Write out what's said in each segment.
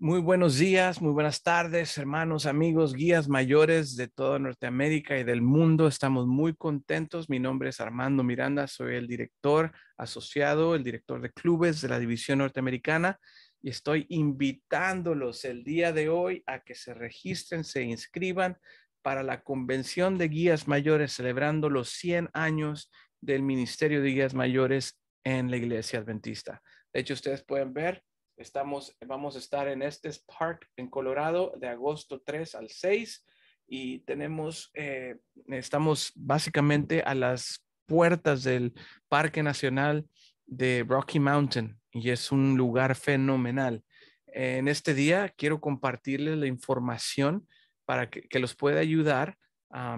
Muy buenos días, muy buenas tardes, hermanos, amigos, guías mayores de toda Norteamérica y del mundo. Estamos muy contentos. Mi nombre es Armando Miranda, soy el director asociado, el director de clubes de la División Norteamericana y estoy invitándolos el día de hoy a que se registren, se inscriban para la Convención de Guías Mayores celebrando los 100 años del Ministerio de Guías Mayores en la Iglesia Adventista. De hecho, ustedes pueden ver Estamos, vamos a estar en este park en Colorado de agosto 3 al 6 y tenemos, eh, estamos básicamente a las puertas del Parque Nacional de Rocky Mountain y es un lugar fenomenal. En este día quiero compartirles la información para que, que los pueda ayudar a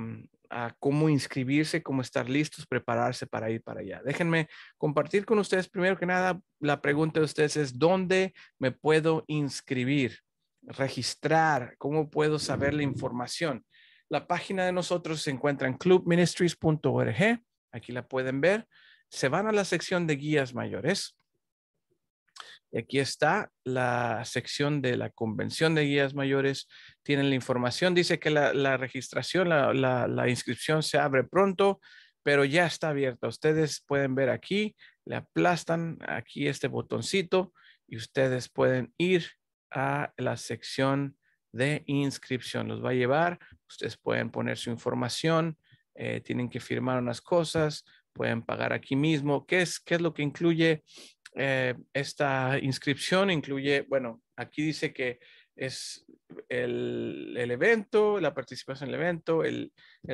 a cómo inscribirse, cómo estar listos, prepararse para ir para allá. Déjenme compartir con ustedes, primero que nada, la pregunta de ustedes es, ¿dónde me puedo inscribir, registrar? ¿Cómo puedo saber la información? La página de nosotros se encuentra en clubministries.org. Aquí la pueden ver. Se van a la sección de guías mayores. Y aquí está la sección de la Convención de Guías Mayores. Tienen la información. Dice que la, registración, la, inscripción se abre pronto, pero ya está abierta. Ustedes pueden ver aquí, le aplastan aquí este botoncito y ustedes pueden ir a la sección de inscripción. Los va a llevar. Ustedes pueden poner su información. Eh, tienen que firmar unas cosas. Pueden pagar aquí mismo. ¿Qué es, qué es lo que incluye eh, esta inscripción incluye, bueno, aquí dice que es el, evento, la participación en el evento, el,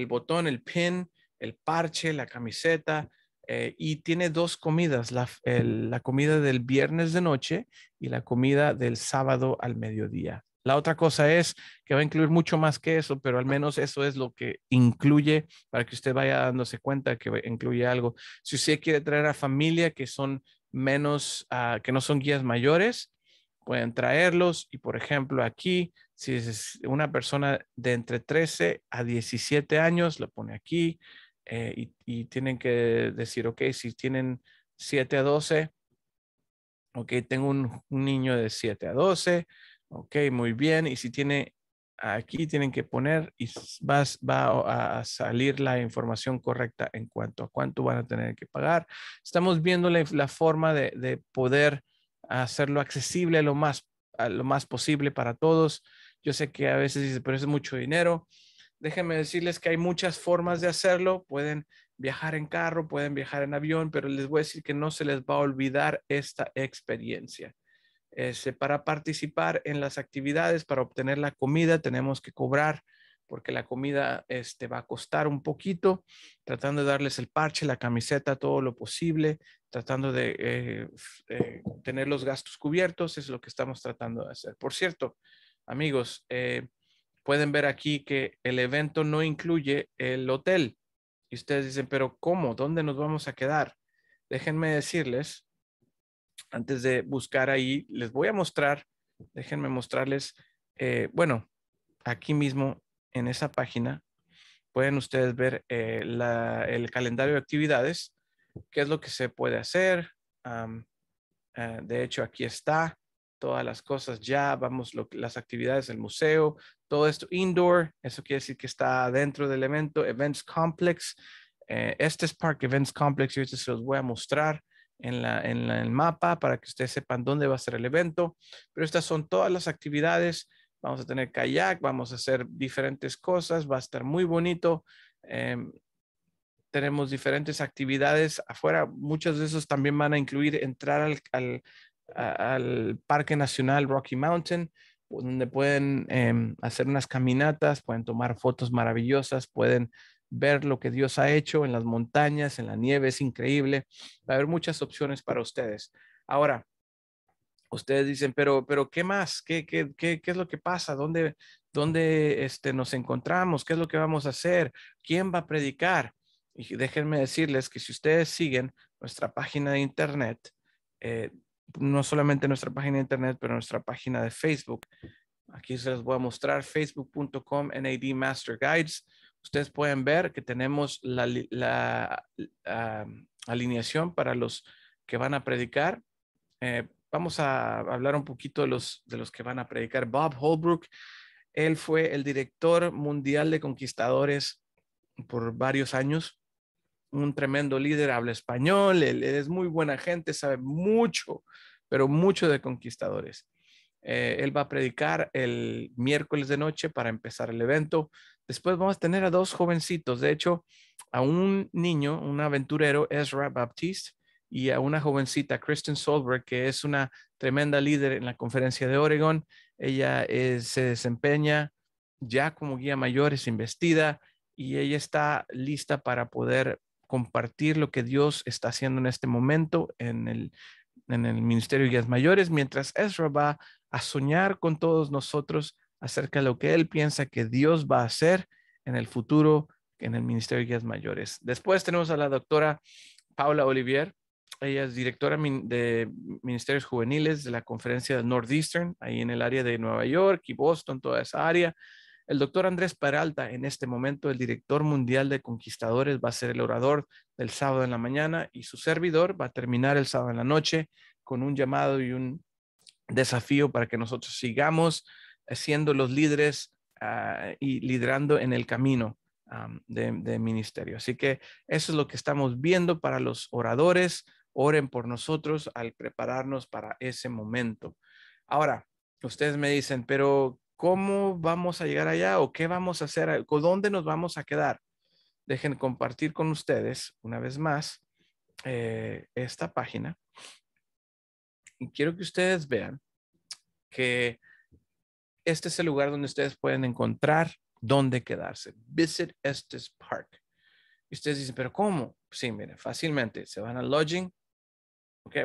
botón, el pin, el parche, la camiseta, eh, y tiene dos comidas, la, la, comida del viernes de noche y la comida del sábado al mediodía. La otra cosa es que va a incluir mucho más que eso, pero al menos eso es lo que incluye para que usted vaya dándose cuenta que incluye algo. Si usted quiere traer a familia, que son menos, ah, que no son guías mayores, pueden traerlos. Y por ejemplo, aquí, si es una persona de entre 13 a 17 años, lo pone aquí eh, y, tienen que decir, ok, si tienen 7 a 12, ok, tengo un, un niño de 7 a 12, ok, muy bien. Y si tiene aquí tienen que poner y vas, va a salir la información correcta en cuanto a cuánto van a tener que pagar. Estamos viendo la, forma de, poder hacerlo accesible lo más, lo más posible para todos. Yo sé que a veces dice, pero es mucho dinero. Déjenme decirles que hay muchas formas de hacerlo. Pueden viajar en carro, pueden viajar en avión, pero les voy a decir que no se les va a olvidar esta experiencia. Este, para participar en las actividades, para obtener la comida, tenemos que cobrar porque la comida este, va a costar un poquito, tratando de darles el parche, la camiseta, todo lo posible, tratando de eh, eh, tener los gastos cubiertos, es lo que estamos tratando de hacer. Por cierto, amigos, eh, pueden ver aquí que el evento no incluye el hotel. Y ustedes dicen, pero ¿cómo? ¿Dónde nos vamos a quedar? Déjenme decirles antes de buscar ahí, les voy a mostrar, déjenme mostrarles, eh, bueno, aquí mismo en esa página pueden ustedes ver eh, el calendario de actividades, qué es lo que se puede hacer. Eh, de hecho, aquí está todas las cosas ya, vamos, las actividades del museo, todo esto indoor, eso quiere decir que está dentro del evento, Events Complex. este es Park Events Complex, yo se los voy a mostrar en, el mapa para que ustedes sepan dónde va a ser el evento. Pero estas son todas las actividades. Vamos a tener kayak, vamos a hacer diferentes cosas, va a estar muy bonito. Em, tenemos diferentes actividades afuera. muchos de esos también van a incluir entrar al, al, Parque Nacional Rocky Mountain, donde pueden em, hacer unas caminatas, pueden tomar fotos maravillosas, pueden ver lo que Dios ha hecho en las montañas, en la nieve, es increíble. Va a haber muchas opciones para ustedes. Ahora, ustedes dicen, pero, pero ¿qué más? ¿Qué, qué, qué, qué es lo que pasa? ¿Dónde, dónde este, nos encontramos? ¿Qué es lo que vamos a hacer? ¿Quién va a predicar? Y déjenme decirles que si ustedes siguen nuestra página de internet, eh, no solamente nuestra página de internet, pero nuestra página de Facebook, aquí se les voy a mostrar facebook.com NAD Master Guides ustedes pueden ver que tenemos la, ah, alineación para los que van a predicar. Eh, vamos a hablar un poquito de los, de los que van a predicar. Bob Holbrook, él fue el director mundial de conquistadores por varios años, un tremendo líder, habla español, es muy buena gente, sabe mucho, pero mucho de conquistadores. Eh, él va a predicar el miércoles de noche para empezar el evento. Después vamos a tener a dos jovencitos, de hecho, a un niño, un aventurero, Ezra Baptiste, y a una jovencita, Kristen Solberg, que es una tremenda líder en la conferencia de Oregon. Ella eh, se desempeña ya como guía mayor, es investida y ella está lista para poder compartir lo que Dios está haciendo en este momento en el, en el ministerio de guías mayores, mientras Ezra va a soñar con todos nosotros acerca de lo que él piensa que Dios va a hacer en el futuro en el ministerio de guías mayores. Después tenemos a la doctora Paula Olivier. Ella es directora de ministerios juveniles de la conferencia Northeastern, ahí en el área de Nueva York y Boston, toda esa área. El doctor Andrés Peralta, en este momento el director mundial de Conquistadores, va a ser el orador del sábado en la mañana y su servidor va a terminar el sábado en la noche con un llamado y un desafío para que nosotros sigamos eh, siendo los líderes ah, y liderando en el camino de ministerio. Así que eso es lo que estamos viendo para los oradores. Oren por nosotros al prepararnos para ese momento. Ahora, ustedes me dicen, pero ¿Cómo vamos a llegar allá o qué vamos a hacer? ¿O dónde nos vamos a quedar? Dejen compartir con ustedes una vez más eh, esta página. Y quiero que ustedes vean que este es el lugar donde ustedes pueden encontrar dónde quedarse. Visit Estes Park. Y ustedes dicen, pero ¿cómo? Sí, miren, fácilmente se van a lodging.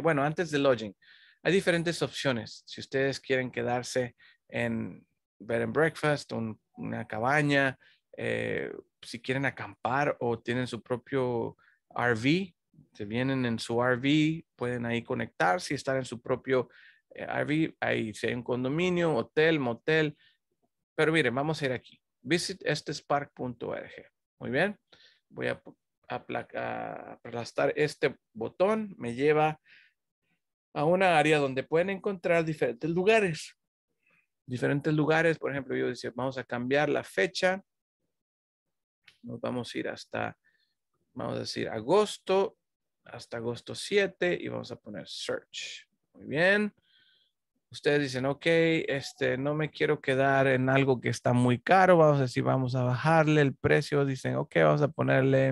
bueno, antes del lodging, hay diferentes opciones. Si ustedes quieren quedarse en bed and breakfast, una cabaña, eh, si quieren acampar o tienen su propio RV, se vienen en su RV, pueden ahí conectarse si estar en su propio eh, RV, ahí sea un condominio, hotel, motel. Pero miren, vamos a ir aquí. Visit estespark.org. Muy bien. Voy a, aplastar este botón. Me lleva a una área donde pueden encontrar diferentes lugares diferentes lugares. Por ejemplo, yo decía, vamos a cambiar la fecha. Nos vamos a ir hasta, vamos a decir, agosto, hasta agosto 7 y vamos a poner search. Muy bien. Ustedes dicen, ok, este, no me quiero quedar en algo que está muy caro. Vamos a decir, vamos a bajarle el precio. Dicen, ok, vamos a ponerle,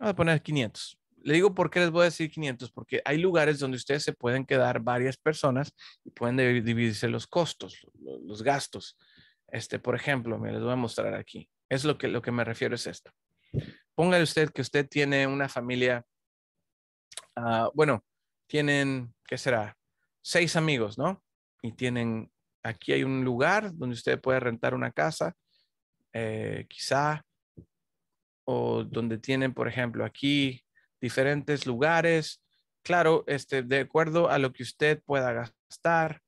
vamos a poner 500. Le digo por qué les voy a decir 500, porque hay lugares donde ustedes se pueden quedar varias personas y pueden dividirse los costos, los gastos. Este, por ejemplo, me les voy a mostrar aquí. Es lo que, lo que me refiero es esto. Póngale usted que usted tiene una familia, ah, bueno, tienen, ¿qué será? Seis amigos, ¿no? Y tienen, aquí hay un lugar donde usted puede rentar una casa, eh, quizá, o donde tienen, por ejemplo, aquí diferentes lugares. Claro, este, de acuerdo a lo que usted pueda gastar,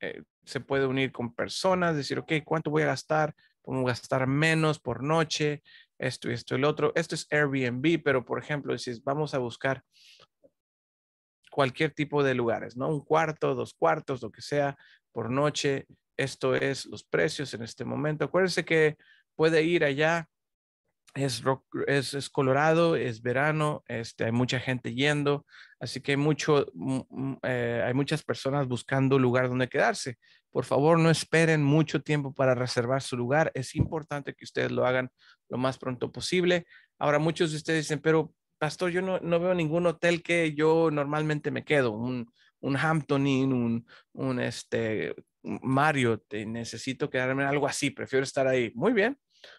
eh, se puede unir con personas, decir, ok, ¿cuánto voy a gastar? ¿Cómo gastar menos por noche? Esto y esto el otro. Esto es Airbnb, pero por ejemplo, si vamos a buscar cualquier tipo de lugares, ¿no? Un cuarto, dos cuartos, lo que sea, por noche. Esto es los precios en este momento. Acuérdense que puede ir allá es, es, colorado, es verano, este, hay mucha gente yendo, así que hay, mucho, eh, hay muchas personas buscando lugar donde quedarse. Por favor, no esperen mucho tiempo para reservar su lugar. Es importante que ustedes lo hagan lo más pronto posible. Ahora, muchos de ustedes dicen, pero pastor, yo no, no veo ningún hotel que yo normalmente me quedo, un, un Hampton Inn, un, un este, Mario, necesito quedarme en algo así, prefiero estar ahí. Muy bien,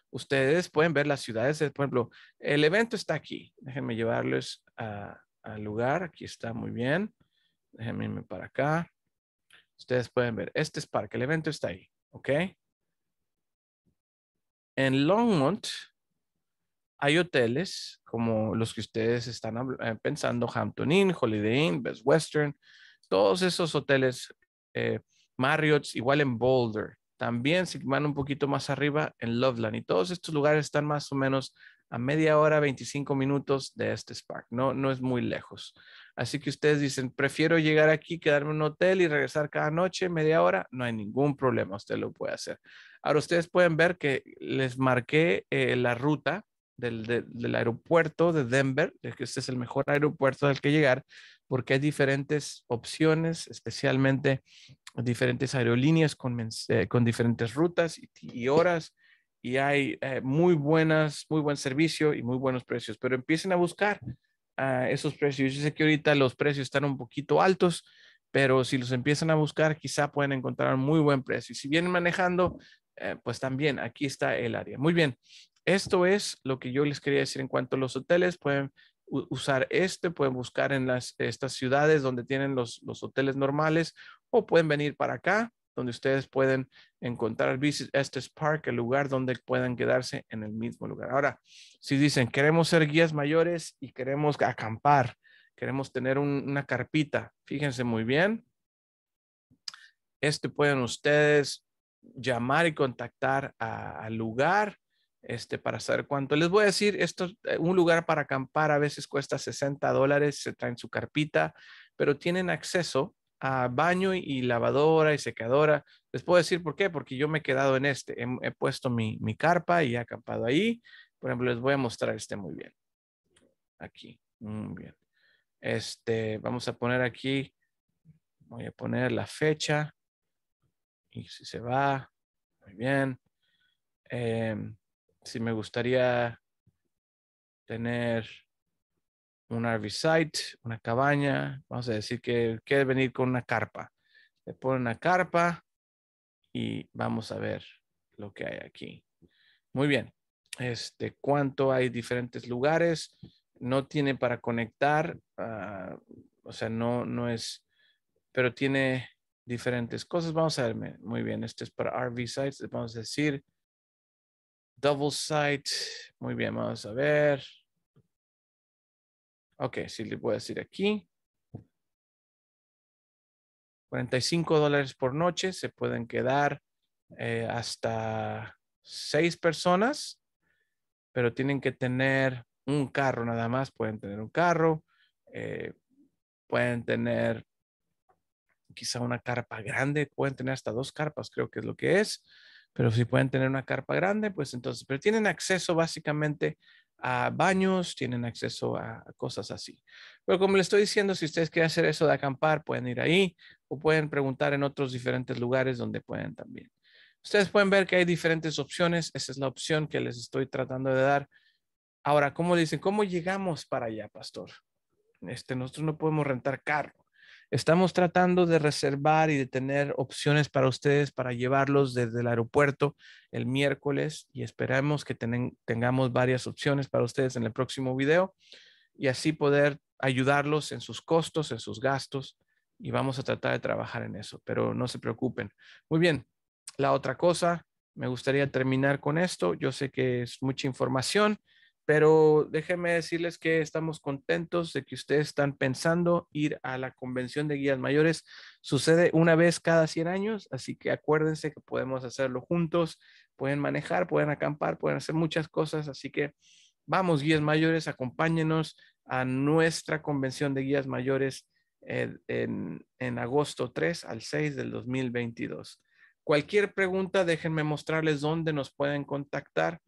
ustedes pueden ver las ciudades, eh, por ejemplo, el evento está aquí. Déjenme llevarles al lugar. Aquí está muy bien. Déjenme irme para acá. Ustedes pueden ver, este es Parque, el evento está ahí, ¿ok? En Longmont hay hoteles como los que ustedes están eh, pensando, Hampton Inn, Holiday Inn, Best Western, todos esos hoteles, eh, Marriott's, igual en Boulder, también, si van un poquito más arriba, en Loveland. Y todos estos lugares están más o menos a media hora, 25 minutos de este Spark. No, no es muy lejos. Así que ustedes dicen, prefiero llegar aquí, quedarme en un hotel y regresar cada noche media hora. No hay ningún problema, usted lo puede hacer. Ahora ustedes pueden ver que les marqué eh, la ruta del, aeropuerto de Denver, que este es el mejor aeropuerto al que llegar, porque hay diferentes opciones, especialmente diferentes aerolíneas con, eh, diferentes rutas y, horas, y hay eh, muy buenas, muy buen servicio y muy buenos precios, pero empiecen a buscar ah, esos precios. Yo sé que ahorita los precios están un poquito altos, pero si los empiezan a buscar, quizá pueden encontrar un muy buen precio. Y si vienen manejando, eh, pues también aquí está el área. Muy bien, esto es lo que yo les quería decir en cuanto a los hoteles. Pueden usar este, pueden buscar en las, estas ciudades donde tienen los, los hoteles normales o pueden venir para acá donde ustedes pueden encontrar Visit Estes Park, el lugar donde puedan quedarse en el mismo lugar. Ahora, si dicen, queremos ser guías mayores y queremos acampar, queremos tener una carpita, fíjense muy bien. Este pueden ustedes llamar y contactar al lugar este, para saber cuánto. Les voy a decir, esto, eh, un lugar para acampar a veces cuesta 60 dólares, se traen su carpita, pero tienen acceso a baño y lavadora y secadora. Les puedo decir por qué, porque yo me he quedado en este, em, he, puesto mi, mi, carpa y he acampado ahí. Por ejemplo, les voy a mostrar este muy bien. Aquí, muy bien. Este, vamos a poner aquí, voy a poner la fecha y si se va, muy bien. Eh, si me gustaría tener un RV site, una cabaña, vamos a decir que quiere venir con una carpa. Le pone una carpa y vamos a ver lo que hay aquí. Muy bien. Este, cuánto hay diferentes lugares, no tiene para conectar, ah, o sea, no, no es, pero tiene diferentes cosas. Vamos a ver, Muy bien, este es para RV sites, vamos a decir Double site. Muy bien, vamos a ver. Ok, sí le voy a decir aquí. 45 dólares por noche. Se pueden quedar eh, hasta seis personas, pero tienen que tener un carro nada más. Pueden tener un carro. Eh, pueden tener quizá una carpa grande. Pueden tener hasta dos carpas, creo que es lo que es. Pero si pueden tener una carpa grande, pues entonces, pero tienen acceso básicamente a baños, tienen acceso a cosas así. Pero como les estoy diciendo, si ustedes quieren hacer eso de acampar, pueden ir ahí o pueden preguntar en otros diferentes lugares donde pueden también. Ustedes pueden ver que hay diferentes opciones. Esa es la opción que les estoy tratando de dar. Ahora, ¿cómo dicen? ¿Cómo llegamos para allá, pastor? Este, nosotros no podemos rentar carro. Estamos tratando de reservar y de tener opciones para ustedes para llevarlos desde el aeropuerto el miércoles y esperamos que tengamos varias opciones para ustedes en el próximo video y así poder ayudarlos en sus costos, en sus gastos y vamos a tratar de trabajar en eso, pero no se preocupen. Muy bien, la otra cosa, me gustaría terminar con esto. Yo sé que es mucha información pero déjenme decirles que estamos contentos de que ustedes están pensando ir a la convención de guías mayores. Sucede una vez cada 100 años, así que acuérdense que podemos hacerlo juntos, pueden manejar, pueden acampar, pueden hacer muchas cosas, así que vamos guías mayores, acompáñenos a nuestra convención de guías mayores eh, en, agosto 3 al 6 del 2022. Cualquier pregunta, déjenme mostrarles dónde nos pueden contactar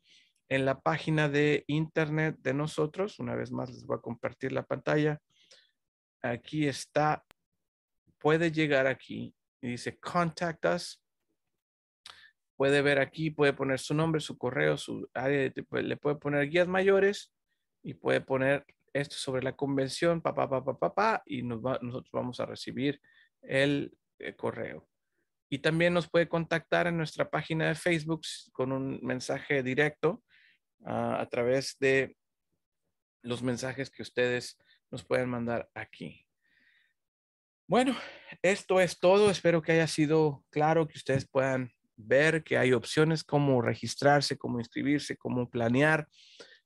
en la página de internet de nosotros. Una vez más les voy a compartir la pantalla. Aquí está, puede llegar aquí y dice contact us. Puede ver aquí, puede poner su nombre, su correo, su área, le puede poner guías mayores y puede poner esto sobre la convención, papá, papá, papá, pa, y nosotros vamos a recibir el eh, correo. Y también nos puede contactar en nuestra página de Facebook con un mensaje directo a través de los mensajes que ustedes nos pueden mandar aquí. Bueno, esto es todo. Espero que haya sido claro, que ustedes puedan ver que hay opciones como registrarse, como inscribirse, como planear.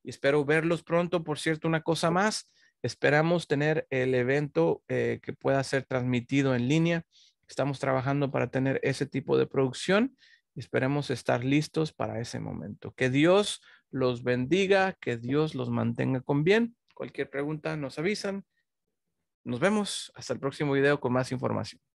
Y espero verlos pronto. Por cierto, una cosa más, esperamos tener el evento eh, que pueda ser transmitido en línea. Estamos trabajando para tener ese tipo de producción y esperemos estar listos para ese momento. Que Dios los bendiga, que Dios los mantenga con bien. Cualquier pregunta nos avisan. Nos vemos hasta el próximo video con más información.